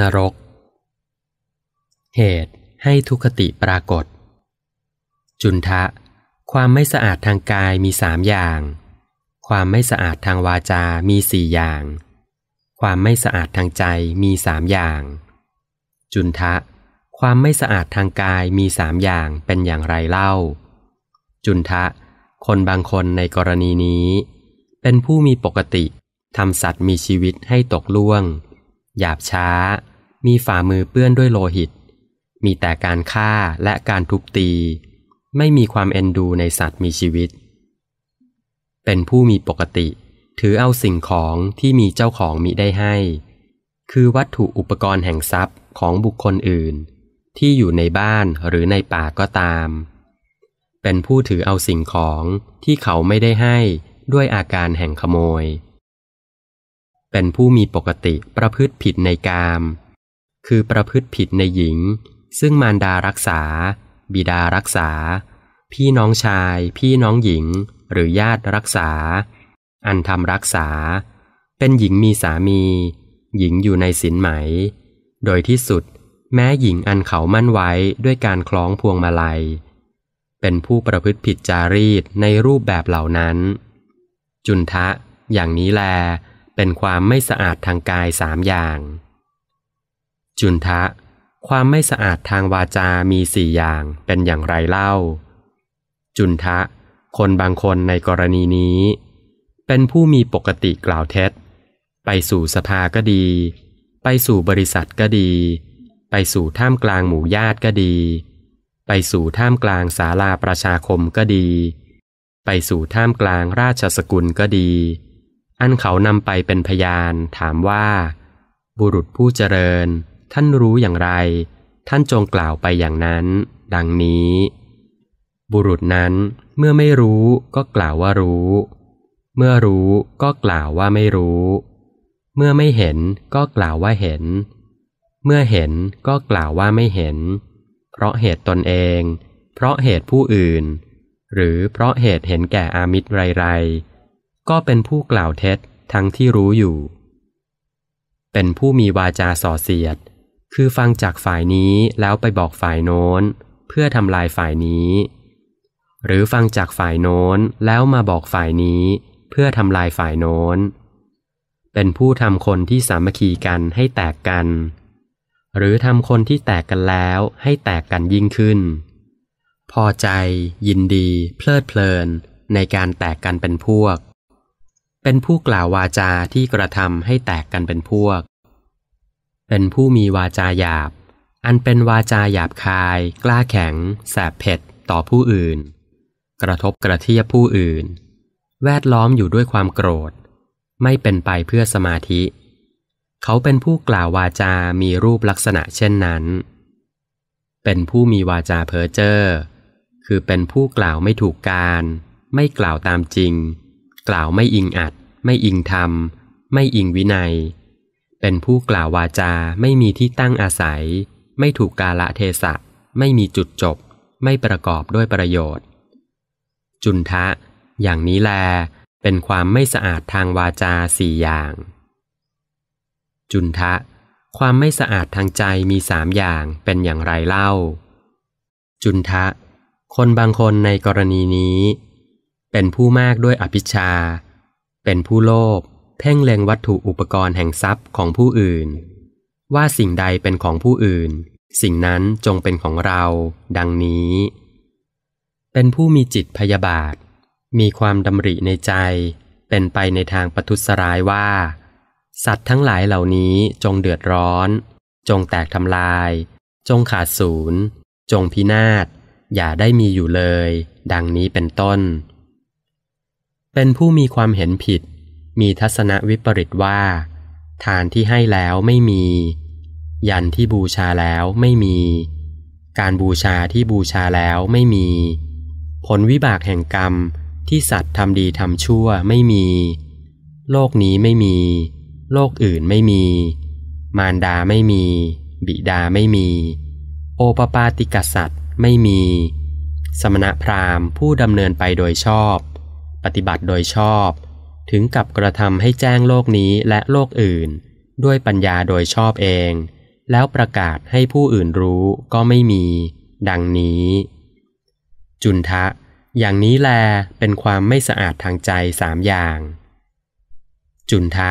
นรก เหตุให้ทุคติปรากฏ จุนทะ ความไม่สะอาดทางกายมีสามอย่าง ความไม่สะอาดทางวาจามีสี่อย่าง ความไม่สะอาดทางใจมีสามอย่าง จุนทะ ความไม่สะอาดทางกายมีสามอย่างเป็นอย่างไรเล่า จุนทะ คนบางคนในกรณีนี้ เป็นผู้มีปกติทำสัตว์มีชีวิตให้ตกล่วงหยาบช้า มีฝ่ามือเปื้อนด้วยโลหิต มีแต่การฆ่าและการทุบตี ไม่มีความเอ็นดูในสัตว์มีชีวิต เป็นผู้มีปกติ ถือเอาสิ่งของที่มีเจ้าของมิได้ให้ คือวัตถุอุปกรณ์แห่งทรัพย์ของบุคคลอื่น ที่อยู่ในบ้านหรือในป่าก็ตาม เป็นผู้ถือเอาสิ่งของที่เขาไม่ได้ให้ด้วยอาการแห่งขโมยเป็นผู้มีปกติประพฤติผิดในกามคือประพฤติผิดในหญิง ซึ่งมารดารักษา บิดารักษา พี่น้องชาย พี่น้องหญิง หรือญาติรักษา อันทำรักษา เป็นหญิงมีสามี หญิงอยู่ในศีลไหม โดยที่สุด แม้หญิงอันเขามั่นไว้ด้วยการคล้องพวงมาลัย เป็นผู้ประพฤติผิดจารีตในรูปแบบเหล่านั้น จุนทะ อย่างนี้แลเป็นความไม่สะอาดทางกายสามอย่าง จุนทะ ความไม่สะอาดทางวาจา มีสี่อย่างเป็นอย่างไรเล่า จุนทะ คนบางคนในกรณีนี้ เป็นผู้มีปกติกล่าวเท็จ ไปสู่สภาก็ดี ไปสู่บริษัทก็ดี ไปสู่ท่ามกลางหมู่ญาติก็ดี ไปสู่ท่ามกลางศาลาประชาคมก็ดี ไปสู่ท่ามกลางราชสกุลก็ดีอันเขานำไปเป็นพยานถามว่า บุรุษผู้เจริญ ท่านรู้อย่างไร ท่านจงกล่าวไปอย่างนั้น ดังนี้ บุรุษนั้นเมื่อไม่รู้ก็กล่าวว่ารู้ เมื่อรู้ก็กล่าวว่าไม่รู้ เมื่อไม่เห็นก็กล่าวว่าเห็น เมื่อเห็นก็กล่าวว่าไม่เห็น เพราะเหตุตนเอง เพราะเหตุผู้อื่น หรือเพราะเหตุเห็นแก่อามิตรไรก็เป็นผู้กล่าวเท็จทั้งที่รู้อยู่ เป็นผู้มีวาจาส่อเสียด คือฟังจากฝ่ายนี้แล้วไปบอกฝ่ายโน้น เพื่อทำลายฝ่ายนี้ หรือฟังจากฝ่ายโน้นแล้วมาบอกฝ่ายนี้เพื่อทำลายฝ่ายโน้น เป็นผู้ทำคนที่สามัคคีกันให้แตกกัน หรือทำคนที่แตกกันแล้วให้แตกกันยิ่งขึ้น พอใจยินดีเพลิดเพลิน ในการแตกกันเป็นพวกเป็นผู้กล่าววาจาที่กระทำให้แตกกันเป็นพวก เป็นผู้มีวาจาหยาบ อันเป็นวาจาหยาบคาย กล้าแข็ง แสบเผ็ดต่อผู้อื่น กระทบกระเทียบผู้อื่น แวดล้อมอยู่ด้วยความโกรธ ไม่เป็นไปเพื่อสมาธิ เขาเป็นผู้กล่าววาจามีรูปลักษณะเช่นนั้น เป็นผู้มีวาจาเพ้อเจ้อ คือเป็นผู้กล่าวไม่ถูกการ ไม่กล่าวตามจริงกล่าวไม่อิงอัด ไม่อิงธรรมไม่อิงวินัย เป็นผู้กล่าววาจาไม่มีที่ตั้งอาศัย ไม่ถูกกาละเทศะ ไม่มีจุดจบ ไม่ประกอบด้วยประโยชน์ จุนทะ อย่างนี้แลเป็นความไม่สะอาดทางวาจาสี่อย่าง จุนทะ ความไม่สะอาดทางใจมีสามอย่างเป็นอย่างไรเล่า จุนทะ คนบางคนในกรณีนี้เป็นผู้มากด้วยอภิชา เป็นผู้โลภ เพ่งเล็งวัตถุอุปกรณ์แห่งทรัพย์ของผู้อื่น ว่าสิ่งใดเป็นของผู้อื่น สิ่งนั้นจงเป็นของเรา ดังนี้ เป็นผู้มีจิตพยาบาท มีความดำริในใจ เป็นไปในทางปทุสร้ายว่า สัตว์ทั้งหลายเหล่านี้จงเดือดร้อน จงแตกทำลาย จงขาดศูนย์จงพินาศ อย่าได้มีอยู่เลย ดังนี้เป็นต้นเป็นผู้มีความเห็นผิด มีทัศนวิปริตว่า ทานที่ให้แล้วไม่มี ยันที่บูชาแล้วไม่มี การบูชาที่บูชาแล้วไม่มี ผลวิบากแห่งกรรมที่สัตว์ทำดีทำชั่วไม่มี โลกนี้ไม่มี โลกอื่นไม่มี มารดาไม่มี บิดาไม่มี โอปปาติกสัตว์ไม่มี สมณพราหมณ์ผู้ดำเนินไปโดยชอบฏิบัติโดยชอบ ถึงกับกระทำให้แจ้งโลกนี้และโลกอื่น ด้วยปัญญาโดยชอบเอง แล้วประกาศให้ผู้อื่นรู้ก็ไม่มี ดังนี้ จุนทะ อย่างนี้แลเป็นความไม่สะอาดทางใจสามอย่าง จุนทะ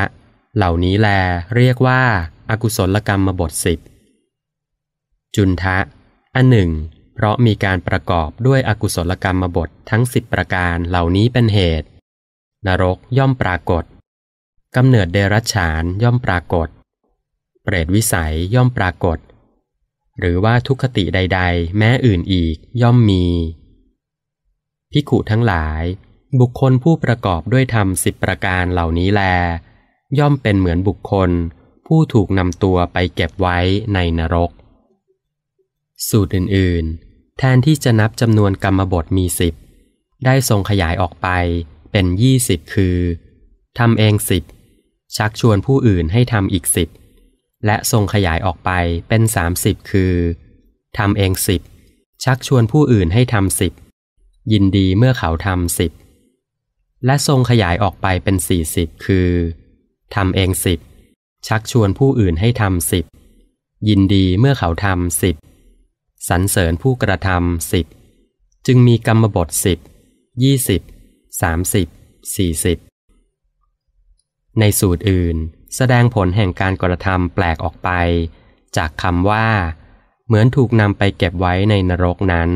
เหล่านี้แลเรียกว่าอากุศลกรรมบทสิบจุนทะ อันหนึ่งเพราะมีการประกอบด้วยอกุศลกรรมบททั้งสิบประการเหล่านี้เป็นเหตุนรกย่อมปรากฏกำเนิดเดรัจฉานย่อมปรากฏ เปรตวิสัยย่อมปรากฏ หรือว่าทุกขติใด ๆ แม้อื่นอีก ย่อมมีพิขุทั้งหลาย บุคคลผู้ประกอบด้วยธรรมสิบประการเหล่านี้แล ย่อมเป็นเหมือนบุคคล ผู้ถูกนำตัวไปเก็บไว้ในนรกสูตรอื่นๆแทนที่จะนับจำนวนกรรมบทมีสิบ ได้ทรงขยายออกไปเป็นยี่สิบ คือทำเองสิบ ชักชวนผู้อื่นให้ทำอีกสิบ และทรงขยายออกไปเป็นสามสิบ คือทำเองสิบ ชักชวนผู้อื่นให้ทำสิบ ยินดีเมื่อเขาทำสิบ และทรงขยายออกไปเป็นสี่สิบคือทำเองสิบ ชักชวนผู้อื่นให้ทำสิบ ยินดีเมื่อเขาทำสิบสรรเสริญผู้กระทำสิบจึงมีกรรมบทสิบยี่สิบสามสิบสี่สิบในสูตรอื่น แสดงผลแห่งการกระทำแปลกออกไป จากคำว่า เหมือนถูกนำไปเก็บไว้ในนรกนั้น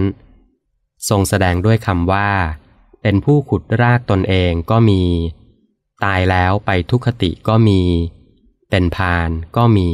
ทรงแสดงด้วยคำว่า เป็นผู้ขุดรากตนเองก็มี ตายแล้วไปทุกขติก็มี เป็นพานก็มี